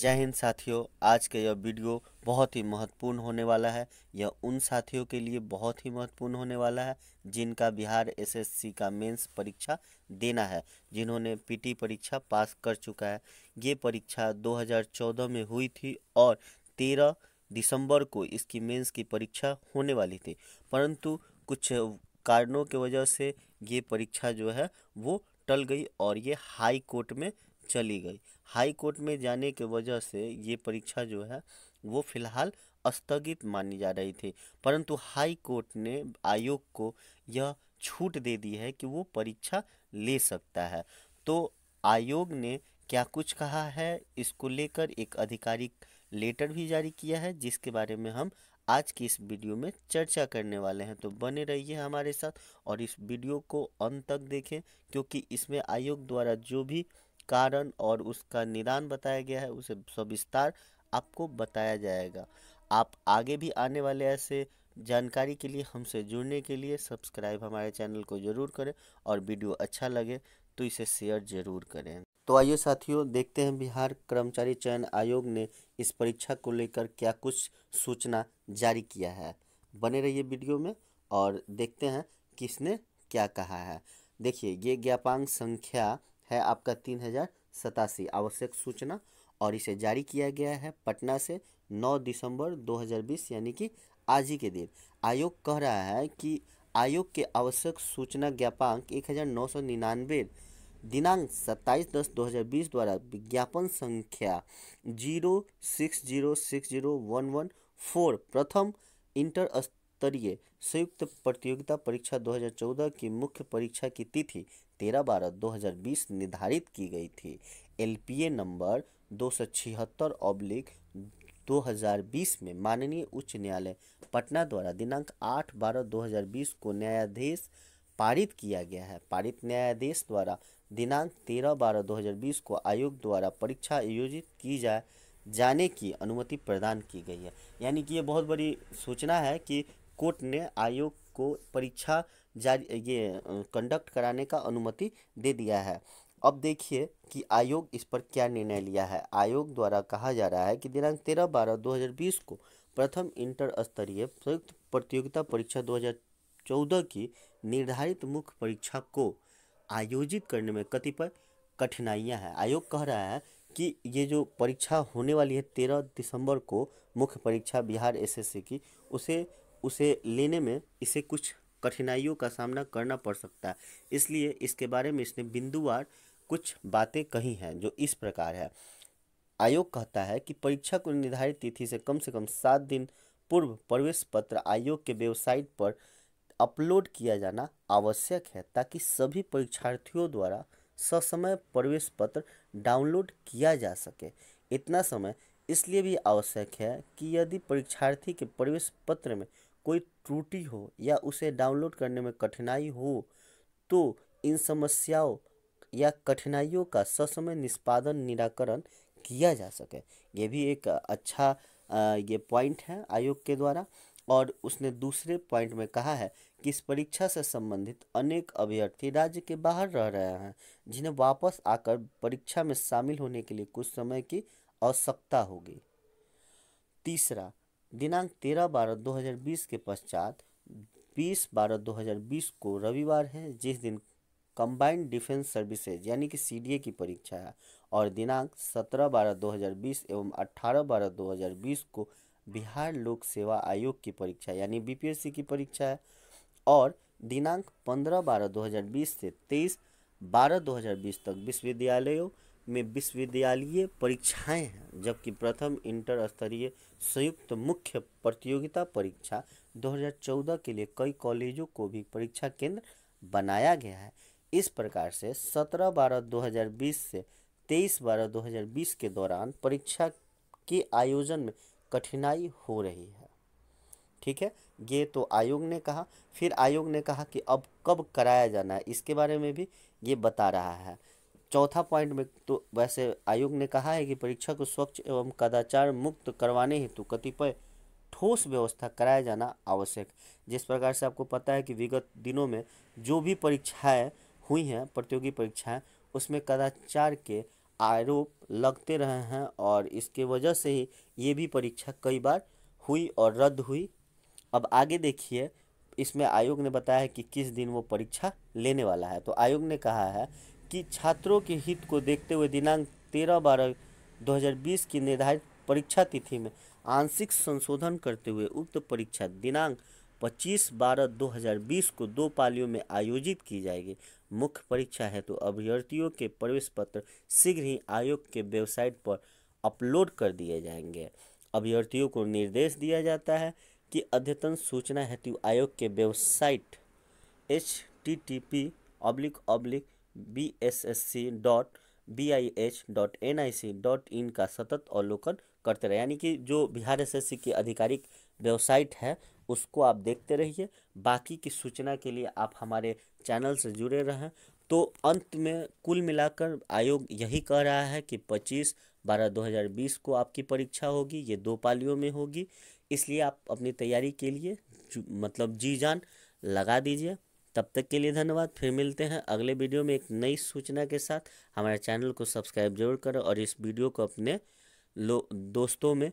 जय हिंद साथियों आज का यह वीडियो बहुत ही महत्वपूर्ण होने वाला है यह उन साथियों के लिए बहुत ही महत्वपूर्ण होने वाला है जिनका बिहार एसएससी का मेंस परीक्षा देना है जिन्होंने पीटी परीक्षा पास कर चुका है ये परीक्षा 2014 में हुई थी और 13 दिसंबर को इसकी मेंस की परीक्षा होने वाली थी परंतु कुछ कारणों की वजह से ये परीक्षा जो है वो टल गई और ये हाई कोर्ट में चली गई हाई कोर्ट में जाने के वजह से ये परीक्षा जो है वो फिलहाल स्थगित मानी जा रही थी परंतु हाई कोर्ट ने आयोग को यह छूट दे दी है कि वो परीक्षा ले सकता है तो आयोग ने क्या कुछ कहा है इसको लेकर एक आधिकारिक लेटर भी जारी किया है जिसके बारे में हम आज की इस वीडियो में चर्चा करने वाले हैं तो बने रहिए हमारे साथ और इस वीडियो को अंत तक देखें क्योंकि इसमें आयोग द्वारा जो भी कारण और उसका निदान बताया गया है उसे सविस्तार आपको बताया जाएगा आप आगे भी आने वाले ऐसे जानकारी के लिए हमसे जुड़ने के लिए सब्सक्राइब हमारे चैनल को ज़रूर करें और वीडियो अच्छा लगे तो इसे शेयर ज़रूर करें तो आइए साथियों देखते हैं बिहार कर्मचारी चयन आयोग ने इस परीक्षा को लेकर क्या कुछ सूचना जारी किया है बने रहिए वीडियो में और देखते हैं किसने क्या कहा है देखिए ये ज्ञापांग संख्या है आपका तीन हज़ार सतासी आवश्यक सूचना और इसे जारी किया गया है पटना से 9 दिसंबर 2020 यानी कि आज ही के दिन आयोग कह रहा है कि आयोग के आवश्यक सूचना ज्ञापांक एक हज़ार नौ सौ निन्यानवे दिनांक सत्ताईस दस दो हज़ार बीस द्वारा विज्ञापन संख्या zero six zero six zero one one four प्रथम इंटर स्तरीय संयुक्त प्रतियोगिता परीक्षा 2014 की मुख्य परीक्षा की तिथि 13 बारह 2020 निर्धारित की गई थी एलपीए नंबर दो सौ छिहत्तर ऑब्लिक 2020 में माननीय उच्च न्यायालय पटना द्वारा दिनांक 8 बारह 2020 को न्यायाधीश पारित किया गया है पारित न्यायाधीश द्वारा दिनांक 13 बारह 2020 को आयोग द्वारा परीक्षा आयोजित की जाए जाने की अनुमति प्रदान की गई है यानी कि ये बहुत बड़ी सूचना है कि कोर्ट ने आयोग को परीक्षा जारी ये कंडक्ट कराने का अनुमति दे दिया है अब देखिए कि आयोग इस पर क्या निर्णय लिया है आयोग द्वारा कहा जा रहा है कि दिनांक तेरह बारह दो हज़ार बीस को प्रथम इंटर स्तरीय संयुक्त प्रतियोगिता परीक्षा दो हज़ार चौदह की निर्धारित मुख्य परीक्षा को आयोजित करने में कतिपय कठिनाइयां हैं आयोग कह रहा है कि ये जो परीक्षा होने वाली है तेरह दिसंबर को मुख्य परीक्षा बिहार एसएससी की उसे उसे लेने में इसे कुछ कठिनाइयों का सामना करना पड़ सकता है इसलिए इसके बारे में इसने बिंदुवार कुछ बातें कही हैं जो इस प्रकार है आयोग कहता है कि परीक्षा को निर्धारित तिथि से कम से कम सात दिन पूर्व प्रवेश पत्र आयोग के वेबसाइट पर अपलोड किया जाना आवश्यक है ताकि सभी परीक्षार्थियों द्वारा ससमय प्रवेश पत्र डाउनलोड किया जा सके इतना समय इसलिए भी आवश्यक है कि यदि परीक्षार्थी के प्रवेश पत्र में कोई त्रुटि हो या उसे डाउनलोड करने में कठिनाई हो तो इन समस्याओं या कठिनाइयों का ससमय निष्पादन निराकरण किया जा सके ये भी एक अच्छा ये पॉइंट है आयोग के द्वारा और उसने दूसरे पॉइंट में कहा है कि इस परीक्षा से संबंधित अनेक अभ्यर्थी राज्य के बाहर रह रहे हैं जिन्हें वापस आकर परीक्षा में शामिल होने के लिए कुछ समय की आवश्यकता होगी तीसरा दिनांक तेरह बारह दो हज़ार बीस के पश्चात बीस बारह दो हज़ार बीस को रविवार है जिस दिन कंबाइंड डिफेंस सर्विसेज यानी कि सी की परीक्षा है और दिनांक सत्रह बारह दो हज़ार बीस एवं अट्ठारह बारह दो हज़ार बीस को बिहार लोक सेवा आयोग की परीक्षा यानी बीपीएससी की परीक्षा है और दिनांक पंद्रह बारह दो हज़ार बीस से तेईस बारह दो हज़ार बीस तक विश्वविद्यालयों में विश्वविद्यालयीय परीक्षाएं हैं जबकि प्रथम इंटर स्तरीय संयुक्त मुख्य प्रतियोगिता परीक्षा 2014 के लिए कई कॉलेजों को भी परीक्षा केंद्र बनाया गया है इस प्रकार से 17 बारह 2020 से 23 बारह 2020 के दौरान परीक्षा के आयोजन में कठिनाई हो रही है ठीक है ये तो आयोग ने कहा फिर आयोग ने कहा कि अब कब कराया जाना है इसके बारे में भी ये बता रहा है चौथा पॉइंट में तो वैसे आयोग ने कहा है कि परीक्षा को स्वच्छ एवं कदाचार मुक्त करवाने हेतु कतिपय ठोस व्यवस्था कराया जाना आवश्यक जिस प्रकार से आपको पता है कि विगत दिनों में जो भी परीक्षाएं हुई हैं प्रतियोगी परीक्षाएं उसमें कदाचार के आरोप लगते रहे हैं और इसके वजह से ही ये भी परीक्षा कई बार हुई और रद्द हुई अब आगे देखिए इसमें आयोग ने बताया है कि किस दिन वो परीक्षा लेने वाला है तो आयोग ने कहा है कि छात्रों के हित को देखते हुए दिनांक तेरह बारह 2020 की निर्धारित परीक्षा तिथि में आंशिक संशोधन करते हुए उक्त परीक्षा दिनांक 25 बारह 2020 को दो पालियों में आयोजित की जाएगी मुख्य परीक्षा हेतु तो अभ्यर्थियों के प्रवेश पत्र शीघ्र ही आयोग के वेबसाइट पर अपलोड कर दिए जाएंगे अभ्यर्थियों को निर्देश दिया जाता है कि अद्यतन सूचना हेतु आयोग के website H T T P oblique oblique B S S C dot B I H dot N I C dot in का सतत अवलोकन करते रहे यानी कि जो बिहार एस एस सी की आधिकारिक वेबसाइट है उसको आप देखते रहिए बाकी की सूचना के लिए आप हमारे चैनल से जुड़े रहें तो अंत में कुल मिलाकर आयोग यही कह रहा है कि 25 बारह 2020 को आपकी परीक्षा होगी ये दो पालियों में होगी इसलिए आप अपनी तैयारी के लिए मतलब जी जान लगा दीजिए तब तक के लिए धन्यवाद फिर मिलते हैं अगले वीडियो में एक नई सूचना के साथ हमारे चैनल को सब्सक्राइब जरूर करें और इस वीडियो को अपने दोस्तों में